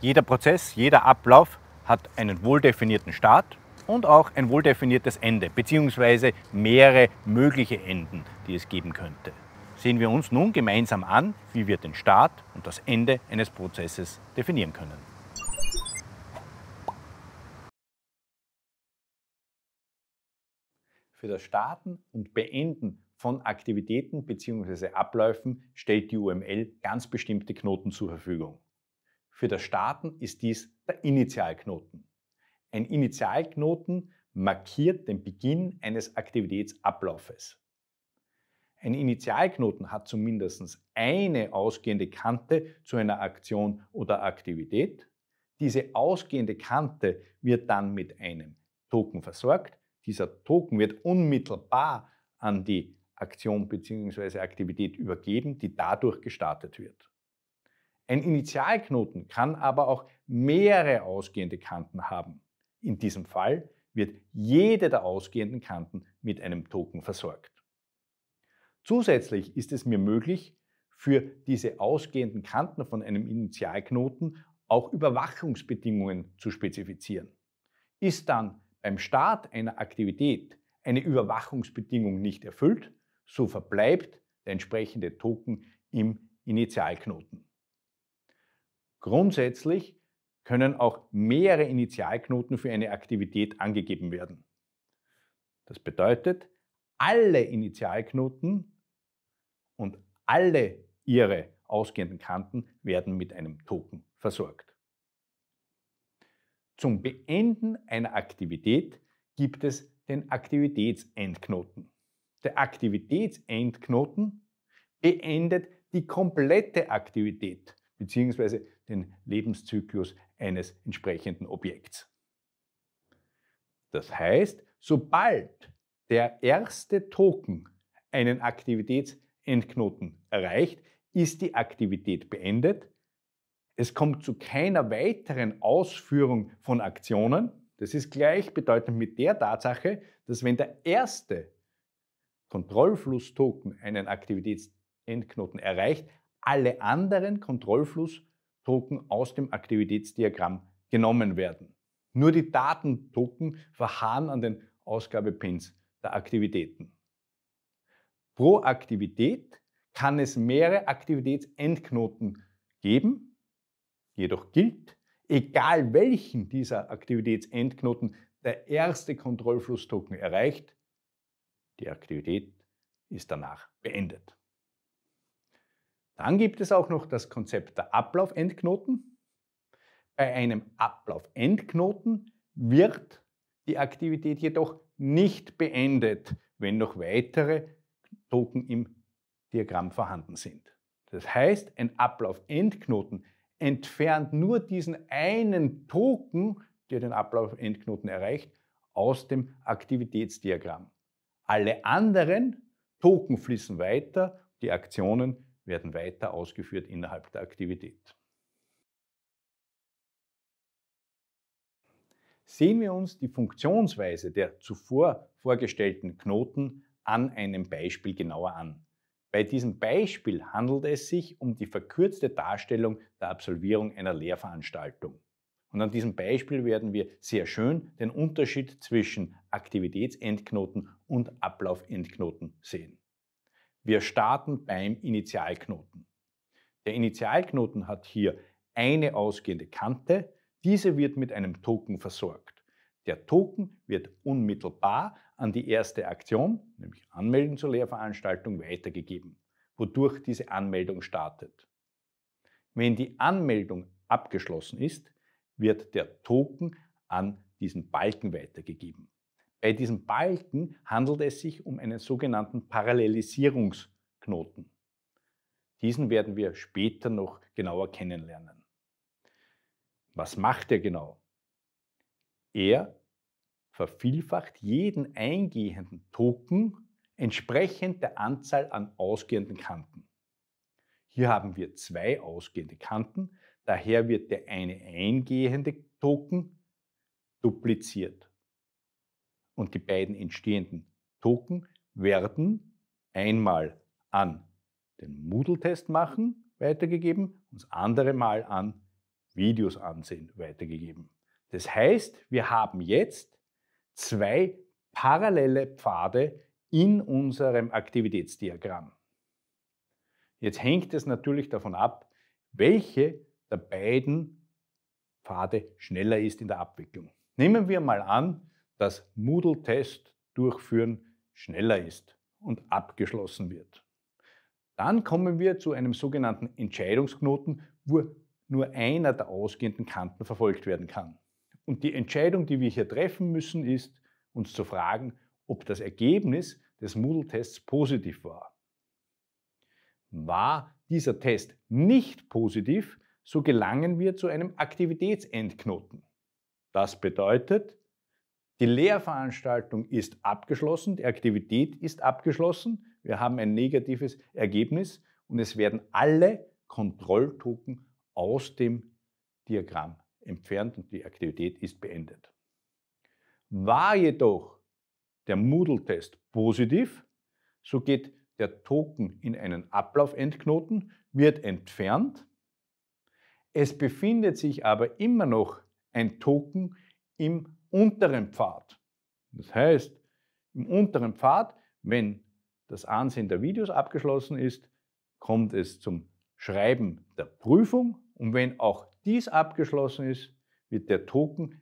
Jeder Prozess, jeder Ablauf hat einen wohldefinierten Start und auch ein wohldefiniertes Ende, beziehungsweise mehrere mögliche Enden, die es geben könnte. Sehen wir uns nun gemeinsam an, wie wir den Start und das Ende eines Prozesses definieren können. Für das Starten und Beenden von Aktivitäten bzw. Abläufen stellt die UML ganz bestimmte Knoten zur Verfügung. Für das Starten ist dies der Initialknoten. Ein Initialknoten markiert den Beginn eines Aktivitätsablaufes. Ein Initialknoten hat zumindest eine ausgehende Kante zu einer Aktion oder Aktivität. Diese ausgehende Kante wird dann mit einem Token versorgt. Dieser Token wird unmittelbar an die Aktion bzw. Aktivität übergeben, die dadurch gestartet wird. Ein Initialknoten kann aber auch mehrere ausgehende Kanten haben. In diesem Fall wird jede der ausgehenden Kanten mit einem Token versorgt. Zusätzlich ist es mir möglich, für diese ausgehenden Kanten von einem Initialknoten auch Überwachungsbedingungen zu spezifizieren. Ist dann beim Start einer Aktivität eine Überwachungsbedingung nicht erfüllt, so verbleibt der entsprechende Token im Initialknoten. Grundsätzlich können auch mehrere Initialknoten für eine Aktivität angegeben werden. Das bedeutet, alle Initialknoten und alle ihre ausgehenden Kanten werden mit einem Token versorgt. Zum Beenden einer Aktivität gibt es den Aktivitätsendknoten. Der Aktivitätsendknoten beendet die komplette Aktivität bzw den Lebenszyklus eines entsprechenden Objekts. Das heißt, sobald der erste Token einen Aktivitätsendknoten erreicht, ist die Aktivität beendet. Es kommt zu keiner weiteren Ausführung von Aktionen. Das ist gleichbedeutend mit der Tatsache, dass wenn der erste Kontrollflusstoken einen Aktivitätsendknoten erreicht, alle anderen Kontrollflusstoken Token aus dem Aktivitätsdiagramm genommen werden. Nur die Datentoken verharren an den Ausgabepins der Aktivitäten. Pro Aktivität kann es mehrere Aktivitätsendknoten geben. Jedoch gilt, egal welchen dieser Aktivitätsendknoten der erste Kontrollflusstoken erreicht, die Aktivität ist danach beendet. Dann gibt es auch noch das Konzept der Ablaufendknoten. Bei einem Ablaufendknoten wird die Aktivität jedoch nicht beendet, wenn noch weitere Token im Diagramm vorhanden sind. Das heißt, ein Ablaufendknoten entfernt nur diesen einen Token, der den Ablaufendknoten erreicht, aus dem Aktivitätsdiagramm. Alle anderen Token fließen weiter, die Aktionen werden weiter ausgeführt innerhalb der Aktivität. Sehen wir uns die Funktionsweise der zuvor vorgestellten Knoten an einem Beispiel genauer an. Bei diesem Beispiel handelt es sich um die verkürzte Darstellung der Absolvierung einer Lehrveranstaltung. Und an diesem Beispiel werden wir sehr schön den Unterschied zwischen Aktivitätsendknoten und Ablaufendknoten sehen. Wir starten beim Initialknoten. Der Initialknoten hat hier eine ausgehende Kante. Diese wird mit einem Token versorgt. Der Token wird unmittelbar an die erste Aktion, nämlich Anmelden zur Lehrveranstaltung, weitergegeben, wodurch diese Anmeldung startet. Wenn die Anmeldung abgeschlossen ist, wird der Token an diesen Balken weitergegeben. Bei diesem Balken handelt es sich um einen sogenannten Parallelisierungsknoten. Diesen werden wir später noch genauer kennenlernen. Was macht er genau? Er vervielfacht jeden eingehenden Token entsprechend der Anzahl an ausgehenden Kanten. Hier haben wir zwei ausgehende Kanten, daher wird der eine eingehende Token dupliziert und die beiden entstehenden Token werden einmal an den Moodle-Test machen, weitergegeben, und das andere Mal an Videos ansehen, weitergegeben. Das heißt, wir haben jetzt zwei parallele Pfade in unserem Aktivitätsdiagramm. Jetzt hängt es natürlich davon ab, welche der beiden Pfade schneller ist in der Abwicklung. Nehmen wir mal an, dass Moodle-Test durchführen schneller ist und abgeschlossen wird. Dann kommen wir zu einem sogenannten Entscheidungsknoten, wo nur einer der ausgehenden Kanten verfolgt werden kann. Und die Entscheidung, die wir hier treffen müssen, ist, uns zu fragen, ob das Ergebnis des Moodle-Tests positiv war. War dieser Test nicht positiv, so gelangen wir zu einem Aktivitätsendknoten. Das bedeutet, die Lehrveranstaltung ist abgeschlossen, die Aktivität ist abgeschlossen, wir haben ein negatives Ergebnis und es werden alle Kontrolltoken aus dem Diagramm entfernt und die Aktivität ist beendet. War jedoch der Moodle-Test positiv, so geht der Token in einen Ablaufendknoten, wird entfernt. Es befindet sich aber immer noch ein Token im unteren Pfad. Das heißt, im unteren Pfad, wenn das Ansehen der Videos abgeschlossen ist, kommt es zum Schreiben der Prüfung und wenn auch dies abgeschlossen ist, wird der Token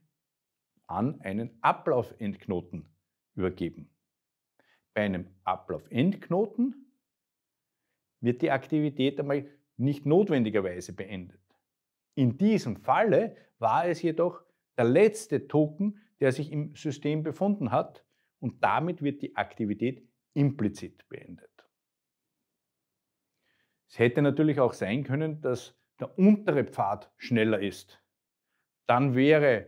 an einen Ablaufendknoten übergeben. Bei einem Ablaufendknoten wird die Aktivität einmal nicht notwendigerweise beendet. In diesem Falle war es jedoch der letzte Token, der sich im System befunden hat und damit wird die Aktivität implizit beendet. Es hätte natürlich auch sein können, dass der untere Pfad schneller ist. Dann wäre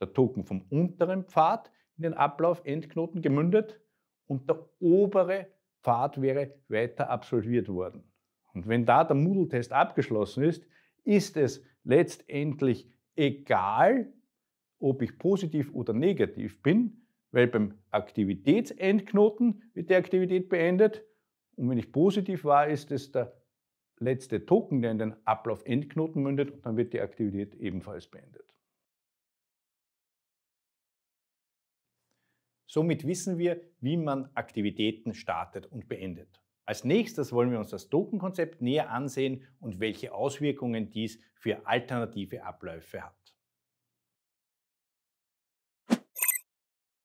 der Token vom unteren Pfad in den Ablauf-Endknoten gemündet und der obere Pfad wäre weiter absolviert worden. Und wenn da der Moodle-Test abgeschlossen ist, ist es letztendlich egal ob ich positiv oder negativ bin, weil beim Aktivitätsendknoten wird die Aktivität beendet und wenn ich positiv war, ist es der letzte Token, der in den Ablauf-Endknoten mündet und dann wird die Aktivität ebenfalls beendet. Somit wissen wir, wie man Aktivitäten startet und beendet. Als nächstes wollen wir uns das Tokenkonzept näher ansehen und welche Auswirkungen dies für alternative Abläufe hat.